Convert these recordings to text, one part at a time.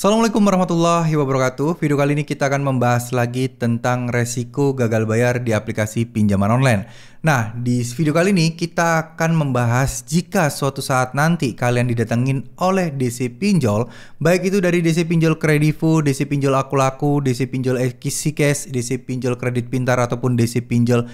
Assalamualaikum warahmatullahi wabarakatuh. Video kali ini kita akan membahas lagi tentang resiko gagal bayar di aplikasi pinjaman online. Nah, di video kali ini kita akan membahas jika suatu saat nanti kalian didatengin oleh DC Pinjol, baik itu dari DC Pinjol Kredivo, DC Pinjol Akulaku, DC Pinjol Ekisikes, DC Pinjol Kredit Pintar ataupun DC Pinjol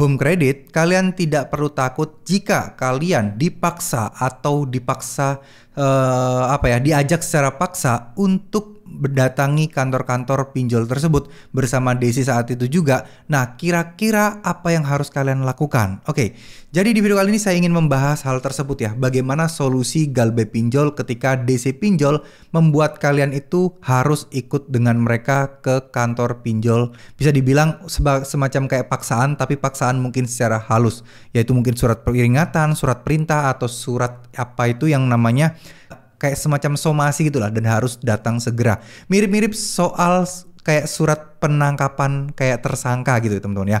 home credit, kalian tidak perlu takut jika kalian dipaksa atau dipaksa uh, apa ya, diajak secara paksa untuk mendatangi kantor-kantor pinjol tersebut bersama Desi saat itu juga. Nah, kira-kira apa yang harus kalian lakukan? Oke, jadi di video kali ini saya ingin membahas hal tersebut ya. Bagaimana solusi Galbe Pinjol ketika Desi Pinjol membuat kalian itu harus ikut dengan mereka ke kantor pinjol. Bisa dibilang semacam kayak paksaan, tapi paksaan mungkin secara halus. Yaitu mungkin surat peringatan, surat perintah, atau surat apa itu yang namanya kayak semacam somasi gitulah dan harus datang segera. Mirip-mirip soal kayak surat penangkapan kayak tersangka gitu ya, teman-teman ya.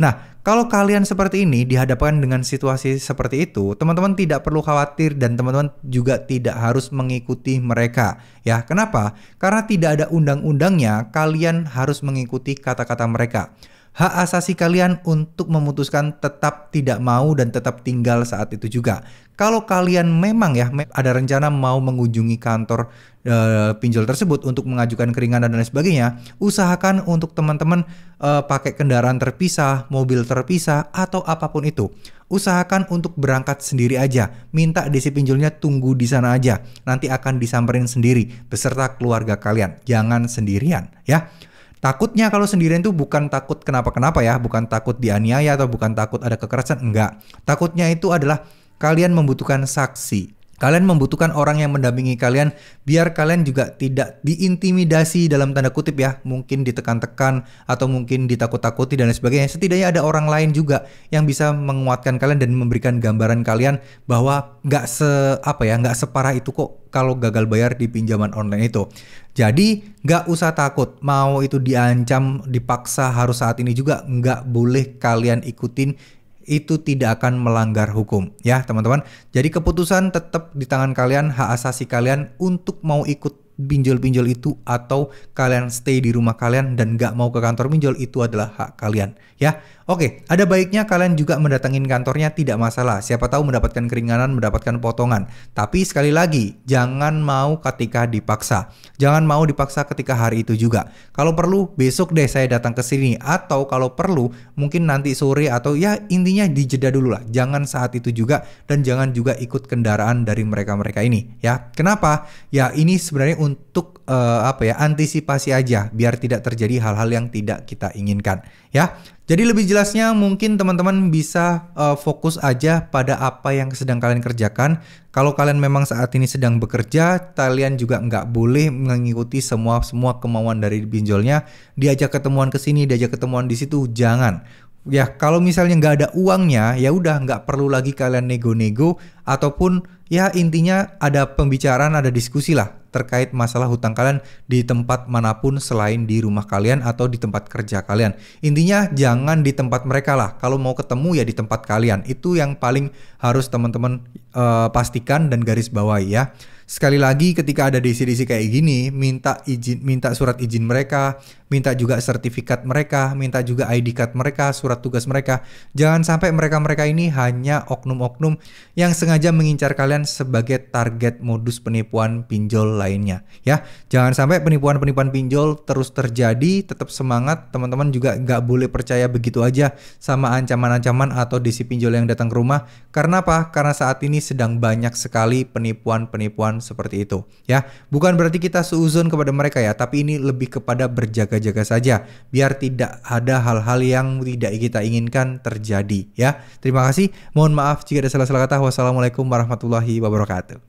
Nah, kalau kalian seperti ini dihadapkan dengan situasi seperti itu, teman-teman tidak perlu khawatir dan teman-teman juga tidak harus mengikuti mereka. Ya, kenapa? Karena tidak ada undang-undangnya, kalian harus mengikuti kata-kata mereka hak asasi kalian untuk memutuskan tetap tidak mau dan tetap tinggal saat itu juga. Kalau kalian memang ya ada rencana mau mengunjungi kantor e, pinjol tersebut untuk mengajukan keringanan dan lain sebagainya, usahakan untuk teman-teman e, pakai kendaraan terpisah, mobil terpisah atau apapun itu. Usahakan untuk berangkat sendiri aja. Minta DC pinjolnya tunggu di sana aja. Nanti akan disamperin sendiri beserta keluarga kalian. Jangan sendirian ya. Takutnya kalau sendirian tuh bukan takut kenapa-kenapa ya, bukan takut dianiaya atau bukan takut ada kekerasan, enggak. Takutnya itu adalah kalian membutuhkan saksi. Kalian membutuhkan orang yang mendampingi kalian biar kalian juga tidak diintimidasi dalam tanda kutip ya, mungkin ditekan-tekan atau mungkin ditakut-takuti dan sebagainya. Setidaknya ada orang lain juga yang bisa menguatkan kalian dan memberikan gambaran kalian bahwa nggak se apa ya, nggak separah itu kok kalau gagal bayar di pinjaman online itu. Jadi nggak usah takut, mau itu diancam, dipaksa harus saat ini juga nggak boleh kalian ikutin itu tidak akan melanggar hukum ya teman-teman. Jadi keputusan tetap di tangan kalian, hak asasi kalian untuk mau ikut pinjol-pinjol itu atau kalian stay di rumah kalian dan gak mau ke kantor pinjol itu adalah hak kalian ya Oke, ada baiknya kalian juga mendatangin kantornya tidak masalah. Siapa tahu mendapatkan keringanan, mendapatkan potongan. Tapi sekali lagi, jangan mau ketika dipaksa. Jangan mau dipaksa ketika hari itu juga. Kalau perlu, besok deh saya datang ke sini. Atau kalau perlu, mungkin nanti sore atau ya intinya dijeda dulu lah. Jangan saat itu juga dan jangan juga ikut kendaraan dari mereka-mereka ini. Ya, kenapa? Ya ini sebenarnya untuk uh, apa ya antisipasi aja biar tidak terjadi hal-hal yang tidak kita inginkan ya. Jadi lebih jelasnya mungkin teman-teman bisa uh, fokus aja pada apa yang sedang kalian kerjakan. Kalau kalian memang saat ini sedang bekerja, kalian juga nggak boleh mengikuti semua semua kemauan dari pinjolnya. Diajak ketemuan ke sini, diajak ketemuan di situ, jangan ya kalau misalnya nggak ada uangnya ya udah nggak perlu lagi kalian nego-nego ataupun ya intinya ada pembicaraan, ada diskusi lah terkait masalah hutang kalian di tempat manapun selain di rumah kalian atau di tempat kerja kalian. Intinya jangan di tempat mereka lah. Kalau mau ketemu ya di tempat kalian. Itu yang paling harus teman-teman uh, pastikan dan garis bawahi ya sekali lagi ketika ada DC-DC kayak gini minta izin minta surat izin mereka minta juga sertifikat mereka minta juga ID card mereka surat tugas mereka jangan sampai mereka-mereka ini hanya oknum-oknum yang sengaja mengincar kalian sebagai target modus penipuan pinjol lainnya ya jangan sampai penipuan-penipuan pinjol terus terjadi tetap semangat teman-teman juga nggak boleh percaya begitu aja sama ancaman-ancaman atau DC pinjol yang datang ke rumah karena apa karena saat ini sedang banyak sekali penipuan-penipuan seperti itu ya. Bukan berarti kita seuzon kepada mereka ya, tapi ini lebih kepada berjaga-jaga saja biar tidak ada hal-hal yang tidak kita inginkan terjadi ya. Terima kasih. Mohon maaf jika ada salah-salah kata. Wassalamualaikum warahmatullahi wabarakatuh.